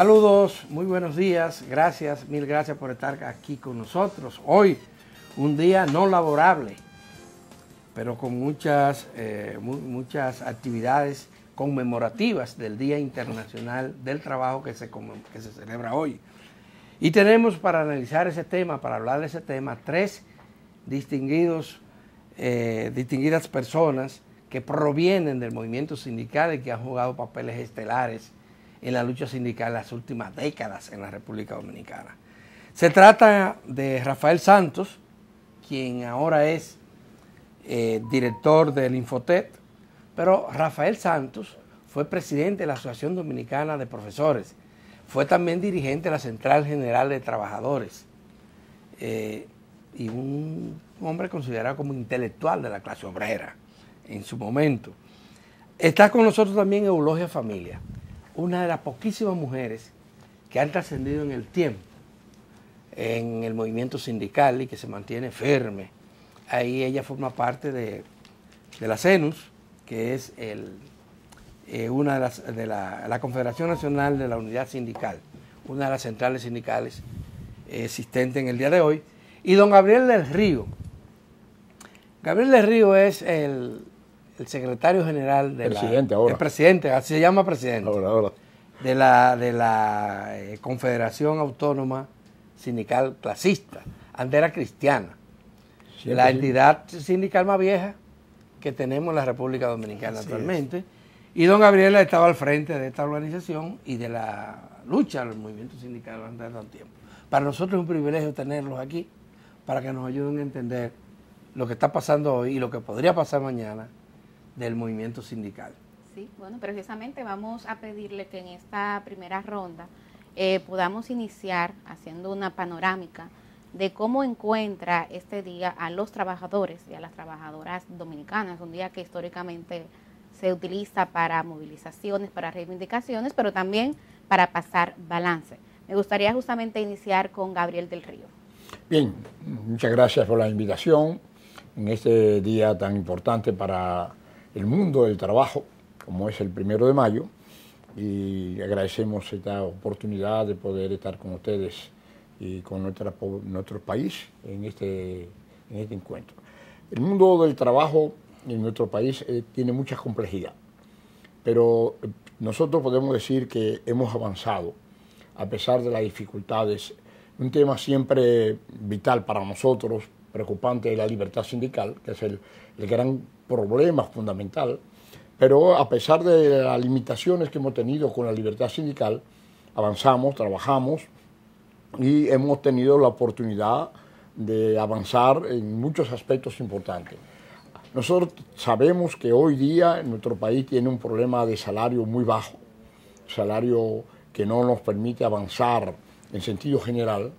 Saludos, muy buenos días, gracias, mil gracias por estar aquí con nosotros. Hoy, un día no laborable, pero con muchas, eh, muchas actividades conmemorativas del Día Internacional del Trabajo que se, se celebra hoy. Y tenemos para analizar ese tema, para hablar de ese tema, tres distinguidos, eh, distinguidas personas que provienen del movimiento sindical y que han jugado papeles estelares en la lucha sindical en las últimas décadas en la República Dominicana. Se trata de Rafael Santos, quien ahora es eh, director del Infotet, pero Rafael Santos fue presidente de la Asociación Dominicana de Profesores, fue también dirigente de la Central General de Trabajadores eh, y un hombre considerado como intelectual de la clase obrera en su momento. Está con nosotros también Eulogia Familia una de las poquísimas mujeres que han trascendido en el tiempo, en el movimiento sindical y que se mantiene firme. Ahí ella forma parte de, la CENUS, que es eh, una de, las, de la, Confederación Nacional de la Unidad Sindical, una de las centrales sindicales eh, existentes en el día de hoy, y don Gabriel del Río. Gabriel del Río es el el secretario general del presidente ahora. presidente, así se llama presidente. De la, de la eh, Confederación Autónoma Sindical Clasista, Andera Cristiana. la entidad sindical más vieja que tenemos en la República Dominicana actualmente. Y don Gabriel ha estado al frente de esta organización y de la lucha del movimiento sindical durante tanto tiempo. Para nosotros es un privilegio tenerlos aquí para que nos ayuden a entender lo que está pasando hoy y lo que podría pasar mañana del movimiento sindical. Sí, bueno, precisamente vamos a pedirle que en esta primera ronda eh, podamos iniciar haciendo una panorámica de cómo encuentra este día a los trabajadores y a las trabajadoras dominicanas, un día que históricamente se utiliza para movilizaciones, para reivindicaciones, pero también para pasar balance. Me gustaría justamente iniciar con Gabriel del Río. Bien, muchas gracias por la invitación en este día tan importante para el mundo del trabajo, como es el primero de mayo, y agradecemos esta oportunidad de poder estar con ustedes y con nuestra, nuestro país en este, en este encuentro. El mundo del trabajo en nuestro país eh, tiene mucha complejidad, pero eh, nosotros podemos decir que hemos avanzado a pesar de las dificultades. Un tema siempre vital para nosotros, preocupante de la libertad sindical, que es el, el gran problema fundamental, pero a pesar de las limitaciones que hemos tenido con la libertad sindical, avanzamos, trabajamos y hemos tenido la oportunidad de avanzar en muchos aspectos importantes. Nosotros sabemos que hoy día nuestro país tiene un problema de salario muy bajo, salario que no nos permite avanzar en sentido general,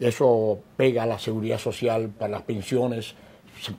eso pega a la seguridad social, para las pensiones.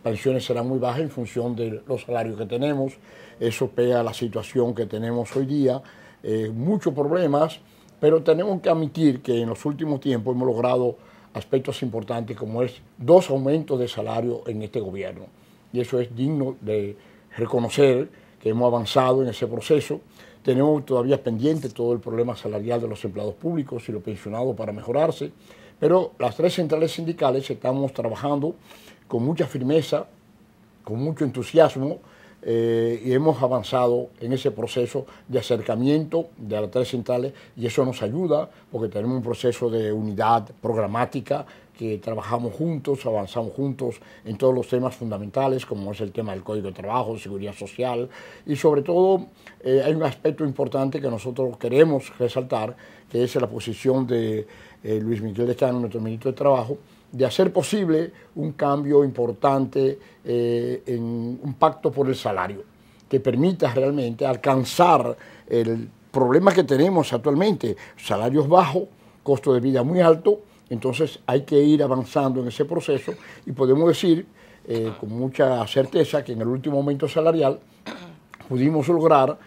pensiones serán muy bajas en función de los salarios que tenemos. Eso pega a la situación que tenemos hoy día. Eh, muchos problemas, pero tenemos que admitir que en los últimos tiempos hemos logrado aspectos importantes como es dos aumentos de salario en este gobierno. Y eso es digno de reconocer que hemos avanzado en ese proceso. Tenemos todavía pendiente todo el problema salarial de los empleados públicos y los pensionados para mejorarse. Pero las tres centrales sindicales estamos trabajando con mucha firmeza, con mucho entusiasmo, eh, y hemos avanzado en ese proceso de acercamiento de las tres centrales y eso nos ayuda porque tenemos un proceso de unidad programática que trabajamos juntos, avanzamos juntos en todos los temas fundamentales, como es el tema del Código de Trabajo, Seguridad Social, y sobre todo eh, hay un aspecto importante que nosotros queremos resaltar, que es la posición de eh, Luis Miguel de Cano, nuestro ministro de Trabajo, de hacer posible un cambio importante eh, en un pacto por el salario, que permita realmente alcanzar el problema que tenemos actualmente, salarios bajos, costo de vida muy alto, entonces hay que ir avanzando en ese proceso y podemos decir eh, con mucha certeza que en el último momento salarial pudimos lograr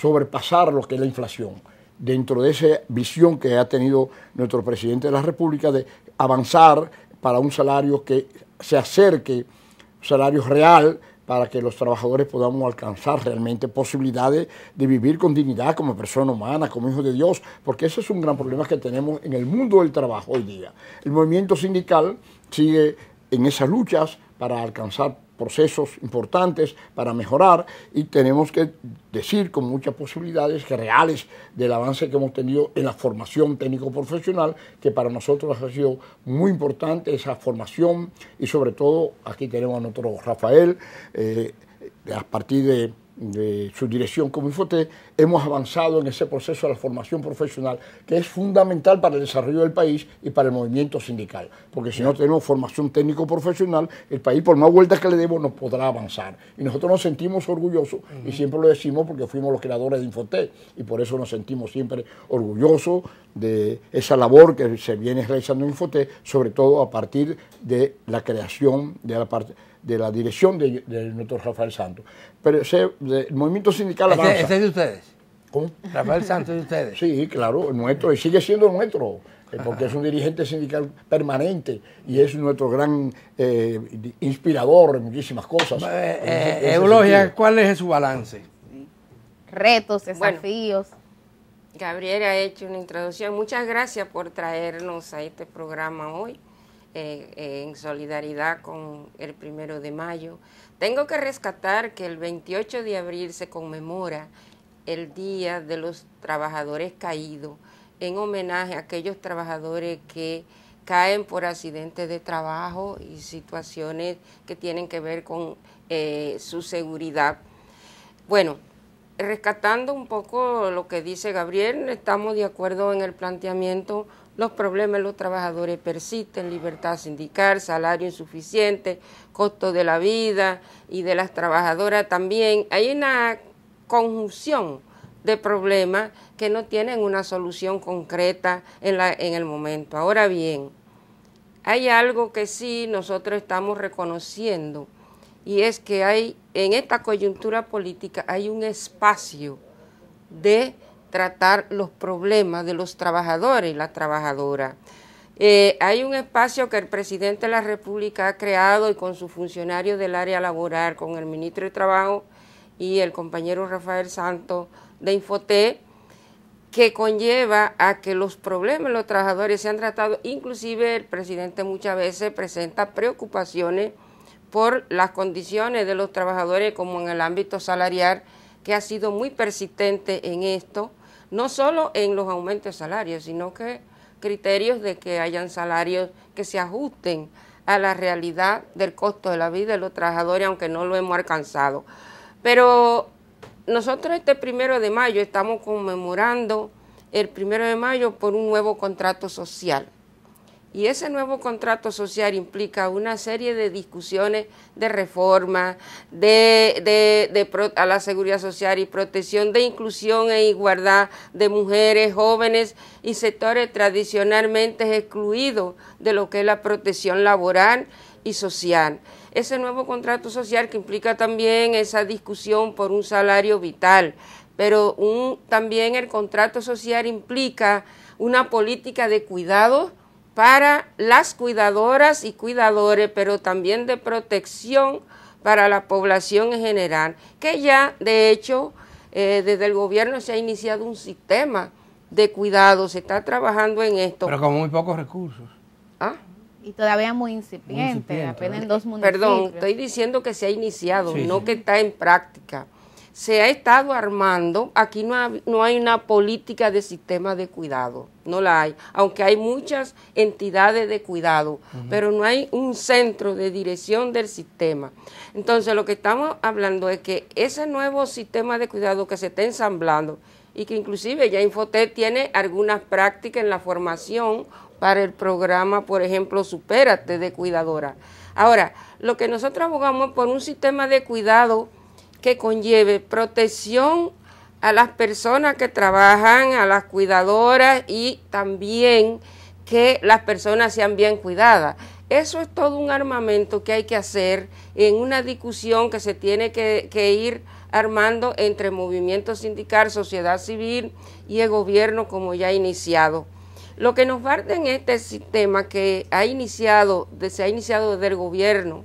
sobrepasar lo que es la inflación dentro de esa visión que ha tenido nuestro presidente de la República de avanzar para un salario que se acerque, salario real, para que los trabajadores podamos alcanzar realmente posibilidades de vivir con dignidad como persona humana, como hijo de Dios, porque ese es un gran problema que tenemos en el mundo del trabajo hoy día. El movimiento sindical sigue en esas luchas para alcanzar procesos importantes para mejorar y tenemos que decir con muchas posibilidades reales del avance que hemos tenido en la formación técnico-profesional, que para nosotros ha sido muy importante esa formación y sobre todo aquí tenemos a nuestro Rafael, eh, a partir de de su dirección como Infotec, hemos avanzado en ese proceso de la formación profesional que es fundamental para el desarrollo del país y para el movimiento sindical, porque si no tenemos formación técnico profesional, el país por más vueltas que le demos no podrá avanzar. Y nosotros nos sentimos orgullosos y siempre lo decimos porque fuimos los creadores de Infotec y por eso nos sentimos siempre orgullosos de esa labor que se viene realizando en Infotec, sobre todo a partir de la creación de la parte de la dirección del de nuestro Rafael Santos. Pero ese, el movimiento sindical ¿Ese, es de ustedes? ¿Cómo? Rafael Santos es de ustedes. Sí, claro, nuestro, y sigue siendo nuestro, eh, porque es un dirigente sindical permanente y es nuestro gran eh, inspirador en muchísimas cosas. Eh, Eulogia, ¿cuál es su balance? Retos, desafíos. Gabriel ha hecho una introducción. Muchas gracias por traernos a este programa hoy. Eh, en solidaridad con el primero de mayo. Tengo que rescatar que el 28 de abril se conmemora el Día de los Trabajadores Caídos en homenaje a aquellos trabajadores que caen por accidentes de trabajo y situaciones que tienen que ver con eh, su seguridad. Bueno, rescatando un poco lo que dice Gabriel, estamos de acuerdo en el planteamiento los problemas de los trabajadores persisten, libertad sindical, salario insuficiente, costo de la vida y de las trabajadoras también. Hay una conjunción de problemas que no tienen una solución concreta en, la, en el momento. Ahora bien, hay algo que sí nosotros estamos reconociendo y es que hay en esta coyuntura política hay un espacio de tratar los problemas de los trabajadores y las trabajadoras. Eh, hay un espacio que el presidente de la República ha creado y con sus funcionarios del área laboral, con el ministro de Trabajo y el compañero Rafael Santos de Infoté, que conlleva a que los problemas de los trabajadores se han tratado, inclusive el presidente muchas veces presenta preocupaciones por las condiciones de los trabajadores como en el ámbito salarial, que ha sido muy persistente en esto no solo en los aumentos de salarios, sino que criterios de que hayan salarios que se ajusten a la realidad del costo de la vida de los trabajadores, aunque no lo hemos alcanzado. Pero nosotros este primero de mayo estamos conmemorando el primero de mayo por un nuevo contrato social. Y ese nuevo contrato social implica una serie de discusiones de reforma, de, a la seguridad social y protección de inclusión e igualdad de mujeres, jóvenes y sectores tradicionalmente excluidos de lo que es la protección laboral y social. Ese nuevo contrato social que implica también esa discusión por un salario vital, pero un, también el contrato social implica una política de cuidados para las cuidadoras y cuidadores, pero también de protección para la población en general, que ya de hecho eh, desde el gobierno se ha iniciado un sistema de cuidados, se está trabajando en esto. Pero con muy pocos recursos. ¿Ah? Y todavía muy incipiente, apenas en dos municipios. Perdón, estoy diciendo que se ha iniciado, no que está en práctica se ha estado armando. Aquí no, no hay una política de sistema de cuidado, no la hay, aunque hay muchas entidades de cuidado, pero no hay un centro de dirección del sistema. Entonces, lo que estamos hablando es que ese nuevo sistema de cuidado que se está ensamblando, y que inclusive ya Infotet tiene algunas prácticas en la formación para el programa, por ejemplo, Supérate de Cuidadora. Ahora, lo que nosotros abogamos por un sistema de cuidado que conlleve protección a las personas que trabajan, a las cuidadoras y también que las personas sean bien cuidadas. Eso es todo un armamento que hay que hacer en una discusión que se tiene que, ir armando entre movimiento sindical, sociedad civil y el gobierno como ya ha iniciado. Lo que nos parte en este sistema que ha iniciado, se ha iniciado desde el gobierno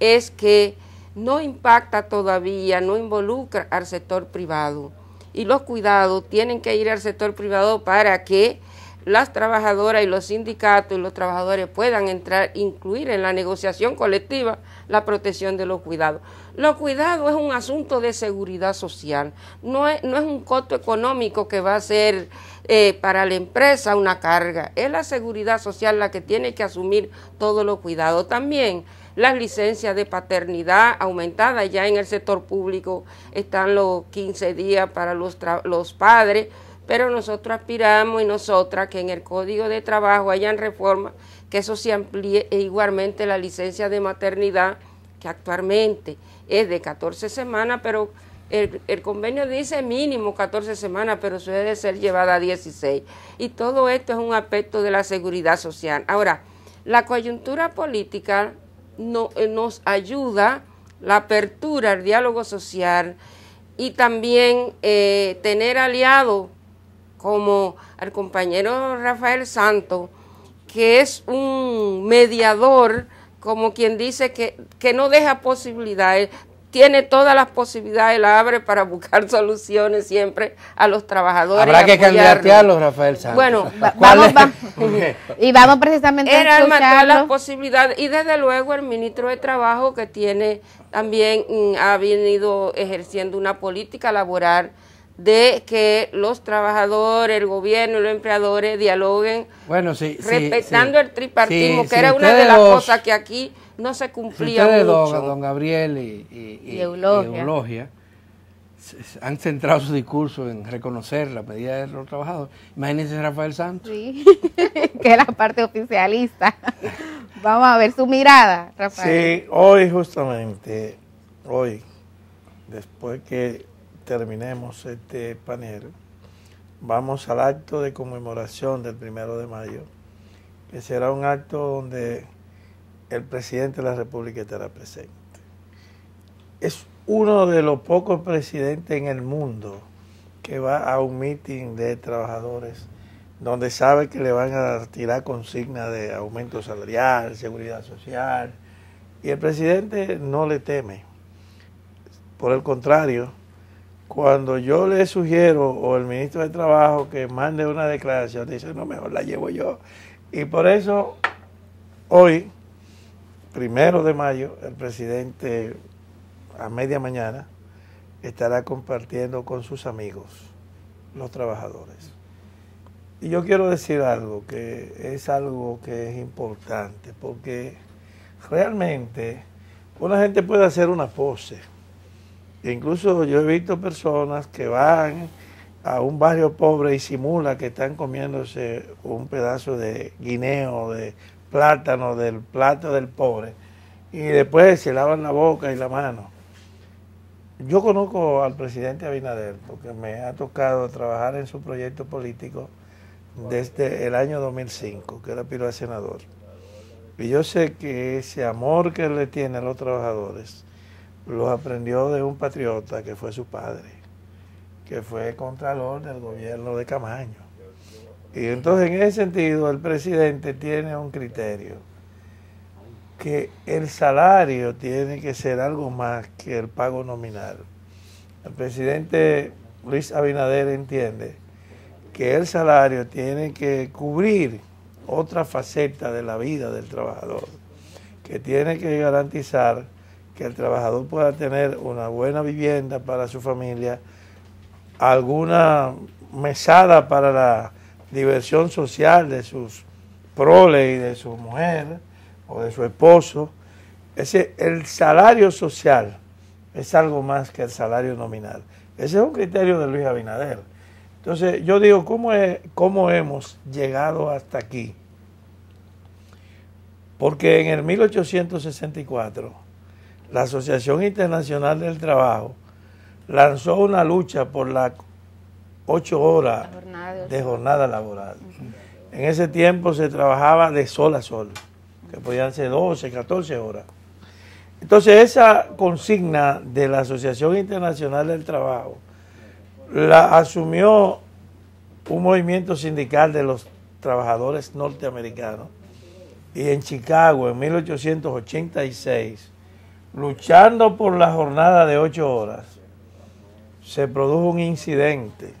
es que no impacta todavía, no involucra al sector privado. Y los cuidados tienen que ir al sector privado para que las trabajadoras y los sindicatos y los trabajadores puedan entrar, incluir en la negociación colectiva la protección de los cuidados. Los cuidados es un asunto de seguridad social, no es, un costo económico que va a ser eh, para la empresa una carga, es la seguridad social la que tiene que asumir todos los cuidados. También las licencias de paternidad aumentadas, ya en el sector público están los 15 días para los, los padres, pero nosotros aspiramos y nosotras que en el Código de Trabajo hayan reformas, que eso se amplíe e igualmente la licencia de maternidad, que actualmente es de 14 semanas, pero el, el, convenio dice mínimo 14 semanas, pero suele ser llevada a 16. Y todo esto es un aspecto de la seguridad social. Ahora, la coyuntura política eh, nos ayuda la apertura al diálogo social y también eh, tener aliado como el compañero Rafael Santo, que es un mediador, como quien dice, que, que no deja posibilidades, tiene todas las posibilidades, la abre para buscar soluciones siempre a los trabajadores. Habrá que candidatearlos, Rafael Sánchez. Bueno, vamos, y vamos precisamente Era a todas las y desde luego el ministro de Trabajo que tiene también mm, ha venido ejerciendo una política laboral de que los trabajadores, el gobierno y los empleadores dialoguen bueno, respetando el tripartismo, que era una de las cosas que aquí no se cumplía ustedes Don, Gabriel y, Eulogia. han centrado su discurso en reconocer la medida de los trabajadores. Imagínense Rafael Santos. que es la parte oficialista. Vamos a ver su mirada, Rafael. Sí, hoy justamente, hoy, después que terminemos este panel, vamos al acto de conmemoración del primero de mayo, que será un acto donde el presidente de la República estará presente. Es uno de los pocos presidentes en el mundo que va a un meeting de trabajadores donde sabe que le van a tirar consigna de aumento salarial, seguridad social, y el presidente no le teme. Por el contrario, cuando yo le sugiero o el ministro de Trabajo que mande una declaración, dice, no, mejor la llevo yo. Y por eso hoy, primero de mayo, el presidente a media mañana estará compartiendo con sus amigos, los trabajadores. Y yo quiero decir algo que es algo que es importante, porque realmente una gente puede hacer una pose, incluso yo he visto personas que van a un barrio pobre y simula que están comiéndose un pedazo de guineo, de plátano, del plato del pobre. Y después se lavan la boca y la mano. Yo conozco al presidente Abinader porque me ha tocado trabajar en su proyecto político desde el año 2005, que era piro senador. Y yo sé que ese amor que le tiene a los trabajadores, lo aprendió de un patriota que fue su padre, que fue contralor del gobierno de Camaño. Y entonces en ese sentido el presidente tiene un criterio, que el salario tiene que ser algo más que el pago nominal. El presidente Luis Abinader entiende que el salario tiene que cubrir otra faceta de la vida del trabajador, que tiene que garantizar que el trabajador pueda tener una buena vivienda para su familia, alguna mesada para la diversión social de sus proles y de su mujer o de su esposo. ese el salario social es algo más que el salario nominal. Ese es un criterio de Luis Abinader. Entonces, yo digo, ¿cómo, es, cómo hemos llegado hasta aquí? Porque en el 1864 la Asociación Internacional del Trabajo lanzó una lucha por las ocho horas de, jornada laboral. En ese tiempo se trabajaba de sol a sol, que podían ser 12, 14 horas. Entonces esa consigna de la Asociación Internacional del Trabajo la asumió un movimiento sindical de los trabajadores norteamericanos y en Chicago en 1886 luchando por la jornada de ocho horas, se produjo un incidente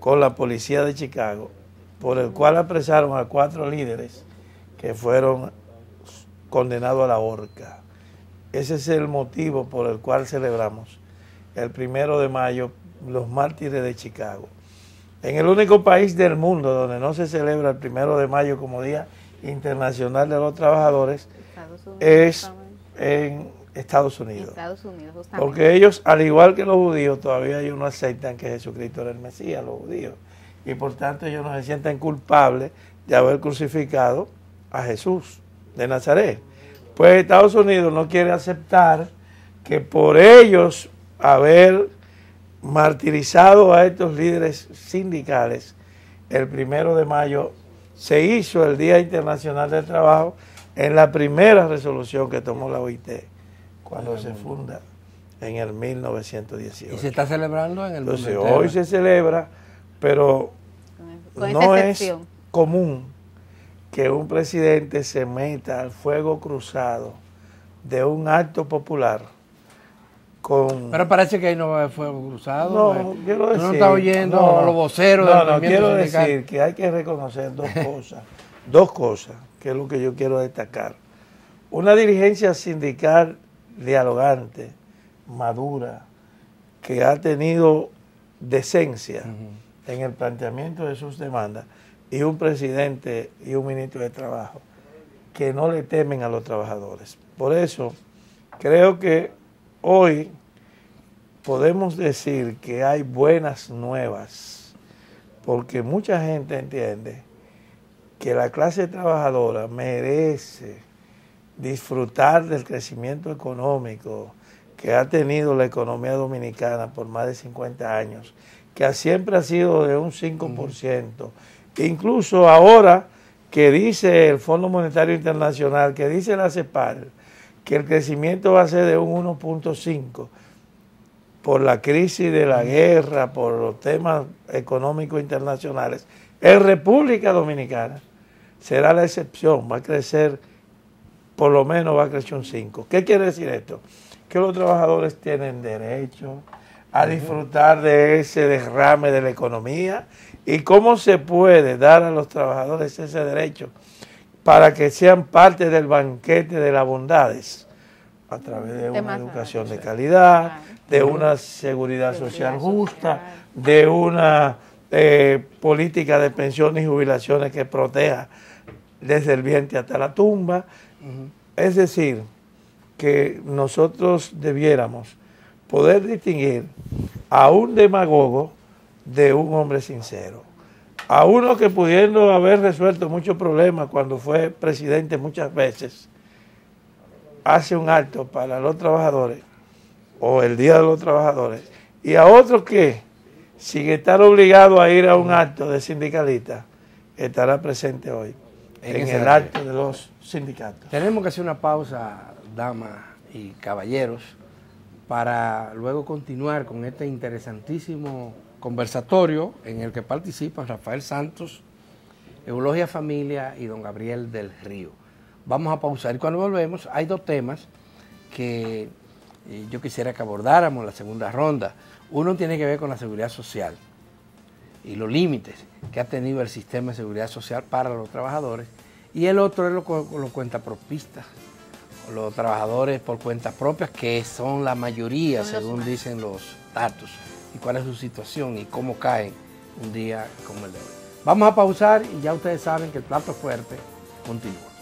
con la policía de Chicago, por el cual apresaron a cuatro líderes que fueron condenados a la horca. Ese es el motivo por el cual celebramos el primero de mayo los mártires de Chicago. En el único país del mundo donde no se celebra el primero de mayo como Día Internacional de los Trabajadores es en Estados Unidos. Porque ellos, al igual que los judíos, todavía ellos no aceptan que Jesucristo era el Mesías, los judíos. Y por tanto ellos no se sienten culpables de haber crucificado a Jesús de Nazaret. Pues Estados Unidos no quiere aceptar que por ellos haber martirizado a estos líderes sindicales, el primero de mayo se hizo el Día Internacional del Trabajo en la primera resolución que tomó la OIT cuando se funda en el 1918. ¿Y se está celebrando en el hoy se celebra, pero no es común que un presidente se meta al fuego cruzado de un acto popular con... Pero parece que ahí no va a haber fuego cruzado. No, pues. quiero decir... no oyendo no, los voceros quiero decir que hay que reconocer dos cosas. dos cosas que es lo que yo quiero destacar. Una dirigencia sindical dialogante, madura, que ha tenido decencia en el planteamiento de sus demandas, y un presidente y un ministro de Trabajo que no le temen a los trabajadores. Por eso, creo que hoy podemos decir que hay buenas nuevas, porque mucha gente entiende que la clase trabajadora merece disfrutar del crecimiento económico que ha tenido la economía dominicana por más de 50 años, que siempre ha sido de un 5%, que incluso ahora que dice el Fondo Monetario Internacional, que dice la CEPAL, que el crecimiento va a ser de un 1.5 por la crisis de la guerra, por los temas económicos internacionales, en República Dominicana será la excepción, va a crecer, por lo menos va a crecer un 5. ¿Qué quiere decir esto? Que los trabajadores tienen derecho a disfrutar de ese derrame de la economía y cómo se puede dar a los trabajadores ese derecho para que sean parte del banquete de las bondades a través de una educación de calidad, de una seguridad social justa, de una eh, política de pensiones y jubilaciones que proteja desde el vientre hasta la tumba. Es decir, que nosotros debiéramos poder distinguir a un demagogo de un hombre sincero. A uno que pudiendo haber resuelto muchos problemas cuando fue presidente muchas veces, hace un acto para los trabajadores o el Día de los Trabajadores. Y a otro que sin estar obligado a ir a un acto de sindicalista, estará presente hoy en, el acto de los sindicatos. Tenemos que hacer una pausa, damas y caballeros, para luego continuar con este interesantísimo conversatorio en el que participan Rafael Santos, Eulogia Familia y don Gabriel del Río. Vamos a pausar y cuando volvemos hay dos temas que eh, yo quisiera que abordáramos en la segunda ronda. Uno tiene que ver con la seguridad social y los límites que ha tenido el sistema de seguridad social para los trabajadores. Y el otro es los lo cuentapropistas, los trabajadores por cuentas propias que son la mayoría, según dicen los datos, y cuál es su situación y cómo caen un día como el de hoy. Vamos a pausar y ya ustedes saben que el plato fuerte continúa.